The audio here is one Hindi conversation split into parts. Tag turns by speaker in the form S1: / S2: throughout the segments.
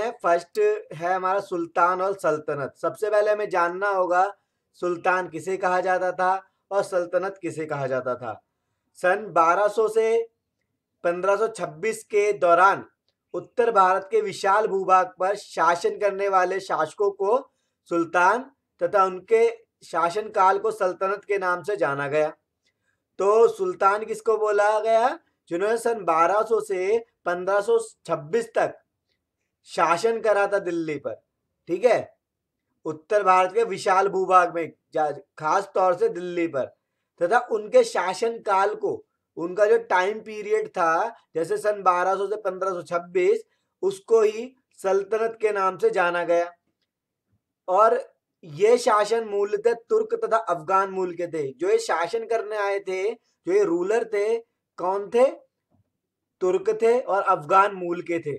S1: हैं फर्स्ट है हमारा सुल्तान और सल्तनत सबसे पहले हमें जानना होगा सुल्तान किसे कहा जाता था और सल्तनत किसे कहा जाता था सन 1200 से 1526 के दौरान उत्तर भारत के विशाल भूभाग पर शासन करने वाले शासकों को सुल्तान तथा उनके शासन काल को सल्तनत के नाम से जाना गया तो सुल्तान किसको बोला गया जिन्होंने सन 1200 से 1526 तक शासन करा था दिल्ली पर ठीक है उत्तर भारत के विशाल भूभाग में खास तौर से दिल्ली पर तथा उनके शासन काल को उनका जो टाइम पीरियड था जैसे सन 1200 से 1526 उसको ही सल्तनत के नाम से जाना गया और ये शासन मूलतः तुर्क तथा अफगान मूल के थे जो ये शासन करने आए थे जो ये रूलर थे कौन थे तुर्क थे और अफगान मूल के थे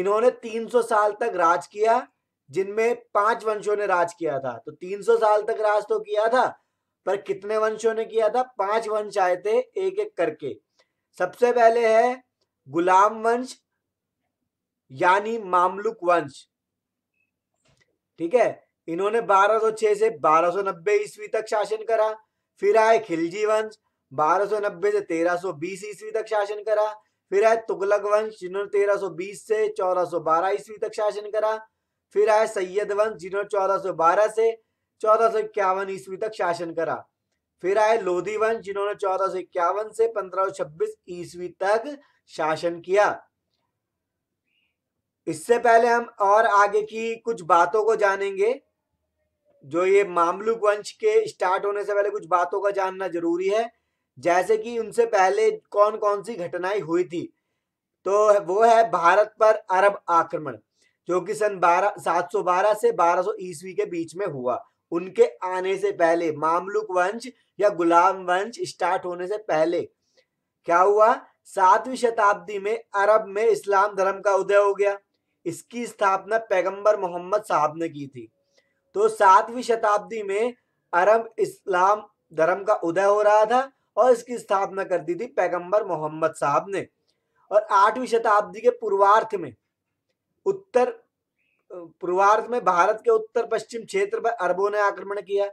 S1: इन्होंने 300 साल तक राज किया जिनमें पांच वंशों ने राज किया था तो 300 साल तक राज तो किया था पर कितने वंशों ने किया था पांच वंश आए थे एक एक करके सबसे पहले है गुलाम वंश यानी मामलुक वंश ठीक है इन्होंने 1206 से 1290 ईस्वी तक शासन करा फिर आए खिलजी वंश 1290 से 1320 ईस्वी तक शासन करा फिर आए तुगलक वंश जिन्होंने तेरह सो बीस से चौदह सौ बारह ईस्वी तक शासन करा फिर आए सैयद वंश जिन्होंने चौदह सौ बारह से चौदह सो इक्यावन ईस्वी तक शासन करा फिर आए लोधी वंश जिन्होंने चौदह सो इक्यावन से पंद्रह सो छब्बीस ईस्वी तक शासन किया इससे पहले हम और आगे की कुछ बातों को जानेंगे जो ये मामलुक वंश के स्टार्ट होने से पहले कुछ बातों का जानना जरूरी है जैसे कि उनसे पहले कौन कौन सी घटनाएं हुई थी तो वो है भारत पर अरब आक्रमण जो कि सन बारह सात सौ बारह से बारह सौ ईस्वी के बीच में हुआ उनके आने से पहले मामलुक वंश या गुलाम वंश स्टार्ट होने से पहले क्या हुआ सातवीं शताब्दी में अरब में इस्लाम धर्म का उदय हो गया इसकी स्थापना पैगंबर मोहम्मद साहब ने की थी तो सातवीं शताब्दी में अरब इस्लाम धर्म का उदय हो रहा था और इसकी स्थापना कर दी थी पैगंबर मोहम्मद साहब ने और आठवीं शताब्दी के पूर्वार्थ में उत्तर पूर्वार्थ में भारत के उत्तर पश्चिम क्षेत्र पर अरबों ने आक्रमण किया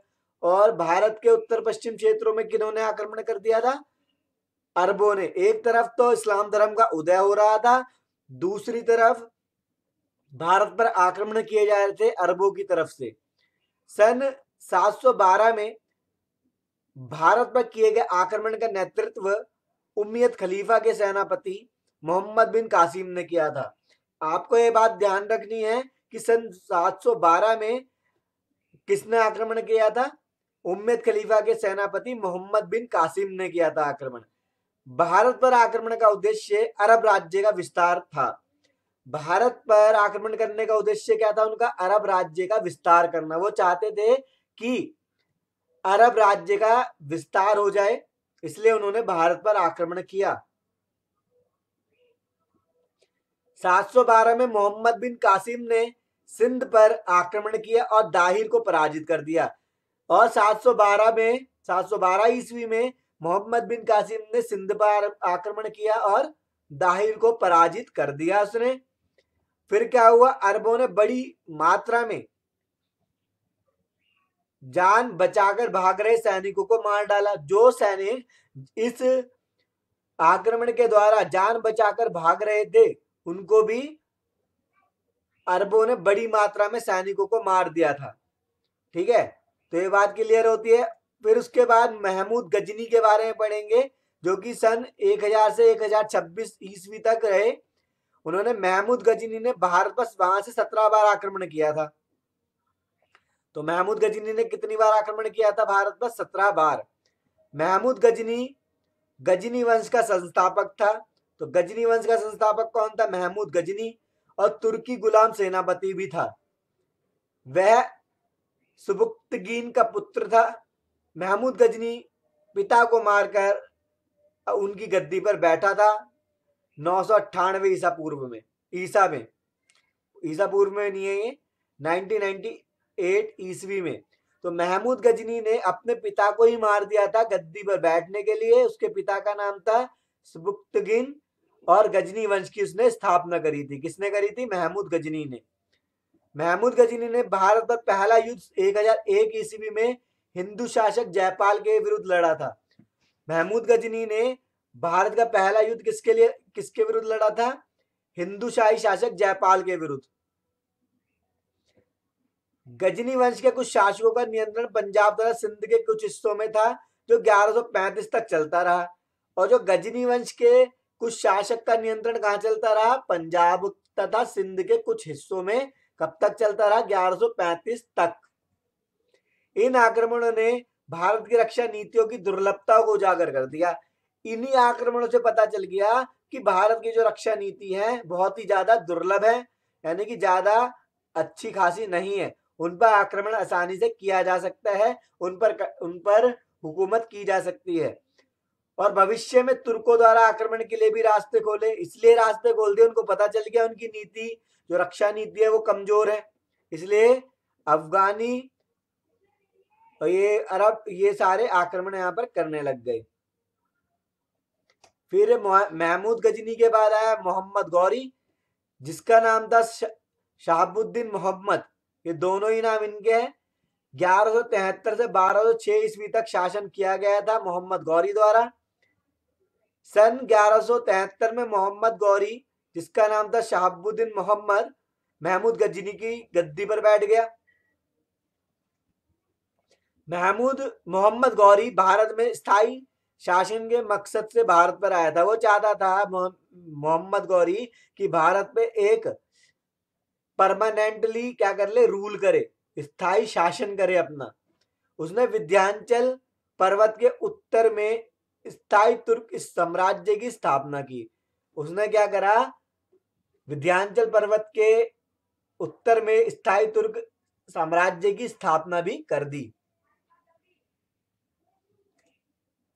S1: और भारत के उत्तर पश्चिम क्षेत्रों में किन्होंने आक्रमण कर दिया था अरबों ने एक तरफ तो इस्लाम धर्म का उदय हो रहा था दूसरी तरफ भारत पर आक्रमण किए जा रहे थे अरबों की तरफ से सन 712 में भारत पर किए गए आक्रमण का नेतृत्व उम्मीद खलीफा के सेनापति मोहम्मद बिन कासिम ने किया था आपको यह बात ध्यान रखनी है कि सन 712 में किसने आक्रमण किया था उम्मीद खलीफा के सेनापति मोहम्मद बिन कासिम ने किया था आक्रमण भारत पर आक्रमण का उद्देश्य अरब राज्य का विस्तार था भारत पर आक्रमण करने का उद्देश्य क्या था उनका अरब राज्य का विस्तार करना वो चाहते थे कि अरब राज्य का विस्तार हो जाए इसलिए उन्होंने भारत पर आक्रमण किया 712 में मोहम्मद बिन कासिम ने सिंध पर आक्रमण किया और दाहिर को पराजित कर दिया और 712 में 712 ईस्वी में मोहम्मद बिन कासिम ने सिंध पर आक्रमण किया और दाहिर को पराजित कर दिया उसने फिर क्या हुआ अरबों ने बड़ी मात्रा में जान बचाकर भाग रहे सैनिकों को मार डाला जो सैनिक इस आक्रमण के द्वारा जान बचाकर भाग रहे थे उनको भी अरबों ने बड़ी मात्रा में सैनिकों को मार दिया था ठीक है तो ये बात क्लियर होती है फिर उसके बाद महमूद गजनी के बारे में पढ़ेंगे जो कि सन 1000 से 1026 ईस्वी तक रहे उन्होंने महमूद गजनी ने भारत पर वहां से सत्रह बार आक्रमण किया था तो महमूद गजनी ने कितनी बार आक्रमण किया था भारत पर सत्रह बार महमूद गजनी गजनी वंश का संस्थापक था तो गजनी वंश का संस्थापक कौन था महमूद गजनी और तुर्की गुलाम सेनापति भी था वह सुबुक्तगीन का पुत्र था महमूद गजनी पिता को मारकर उनकी गद्दी पर बैठा था नौ सौ अट्ठानवे ईसा पूर्व में ईसा में ईसा पूर्व में नहीं है ये नाइनटीन नाइनटी एट ईस्वी में तो महमूद गजनी ने अपने पिता को ही मार दिया था गद्दी पर बैठने के लिए उसके पिता का नाम था सुबुक्तगिन और गजनी वंश की उसने स्थापना करी थी किसने करी थी महमूद गजनी ने महमूद गजनी ने भारत पर पहला युद्ध 1001 ईस्वी में हिंदू शासक जयपाल के विरुद्ध लड़ा था महमूद गजनी ने भारत का पहला युद्ध किसके लिए किसके विरुद्ध लड़ा था हिंदू शाही शासक जयपाल के विरुद्ध गजनी वंश के कुछ शासकों का नियंत्रण पंजाब तथा सिंध के कुछ हिस्सों में था जो 1135 तक चलता रहा और जो गजनी वंश के कुछ शासक का नियंत्रण कहाँ चलता रहा पंजाब तथा सिंध के कुछ हिस्सों में कब तक चलता रहा 1135 तक इन आक्रमणों ने भारत की रक्षा नीतियों की दुर्लभता को उजागर कर दिया इन्हीं आक्रमणों से पता चल गया कि भारत की जो रक्षा नीति है बहुत ही ज्यादा दुर्लभ है यानी कि ज्यादा अच्छी खासी नहीं है उन पर आक्रमण आसानी से किया जा सकता है उन पर उन पर हुकूमत की जा सकती है और भविष्य में तुर्कों द्वारा आक्रमण के लिए भी रास्ते खोले इसलिए रास्ते खोल दिए उनको पता चल गया उनकी नीति जो रक्षा नीति है वो कमजोर है इसलिए अफगानी और ये अरब ये सारे आक्रमण यहाँ पर करने लग गए फिर महमूद गजनी के बाद आया मोहम्मद गौरी जिसका नाम था शहाबुद्दीन मोहम्मद ये दोनों ही नाम इनके हैं ग्यारह से बारह छह ईस्वी तक शासन किया गया था मोहम्मद गौरी द्वारा सन 1173 में मोहम्मद गौरी जिसका नाम था शहाबुद्दीन मोहम्मद महमूद गजनी की गद्दी पर बैठ गया महमूद मोहम्मद गौरी भारत में स्थायी शासन के मकसद से भारत पर आया था वो चाहता था मोहम्मद गौरी कि भारत पे एक परमानेंटली क्या कर ले रूल करे स्थायी शासन करे अपना उसने विध्यांचल पर्वत के उत्तर में स्थाई तुर्क साम्राज्य की स्थापना की उसने क्या करा विध्यांचल पर्वत के उत्तर में स्थायी तुर्क साम्राज्य की स्थापना भी कर दी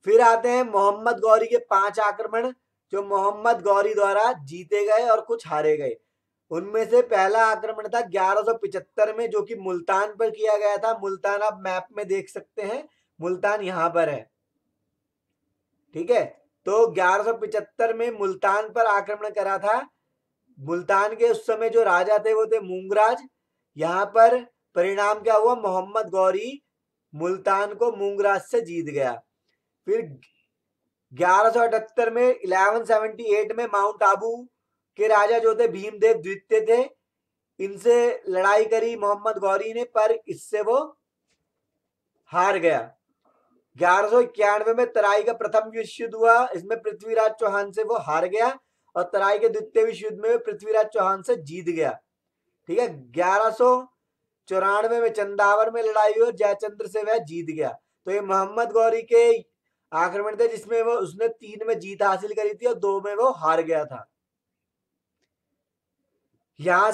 S1: फिर आते हैं मोहम्मद गौरी के पांच आक्रमण जो मोहम्मद गौरी द्वारा जीते गए और कुछ हारे गए उनमें से पहला आक्रमण था 1175 में जो कि मुल्तान पर किया गया था मुल्तान आप मैप में देख सकते हैं मुल्तान यहाँ पर है ठीक है तो 1175 में मुल्तान पर आक्रमण करा था मुल्तान के उस समय जो राजा थे वो थे मूंगराज यहां पर परिणाम क्या हुआ मोहम्मद गौरी मुल्तान को मूंगराज से जीत गया फिर 1178 में 1178 में माउंट आबू के राजा जो थे भीमदेव द्वितीय थे इनसे लड़ाई करी मोहम्मद गौरी ने पर इससे वो हार गया ग्यारह में तराई का प्रथम विश्व युद्ध हुआ इसमें पृथ्वीराज चौहान से वो हार गया और तराई के द्वितीय विश्व युद्ध में पृथ्वीराज चौहान से जीत गया ठीक है ग्यारह चौरानवे में चंदावर में लड़ाई हुई और जयचंद्र से वह जीत गया तो ये मोहम्मद गौरी के आक्रमण थे जिसमें वो उसने तीन में जीत हासिल करी थी और दो में वो हार गया था Yaz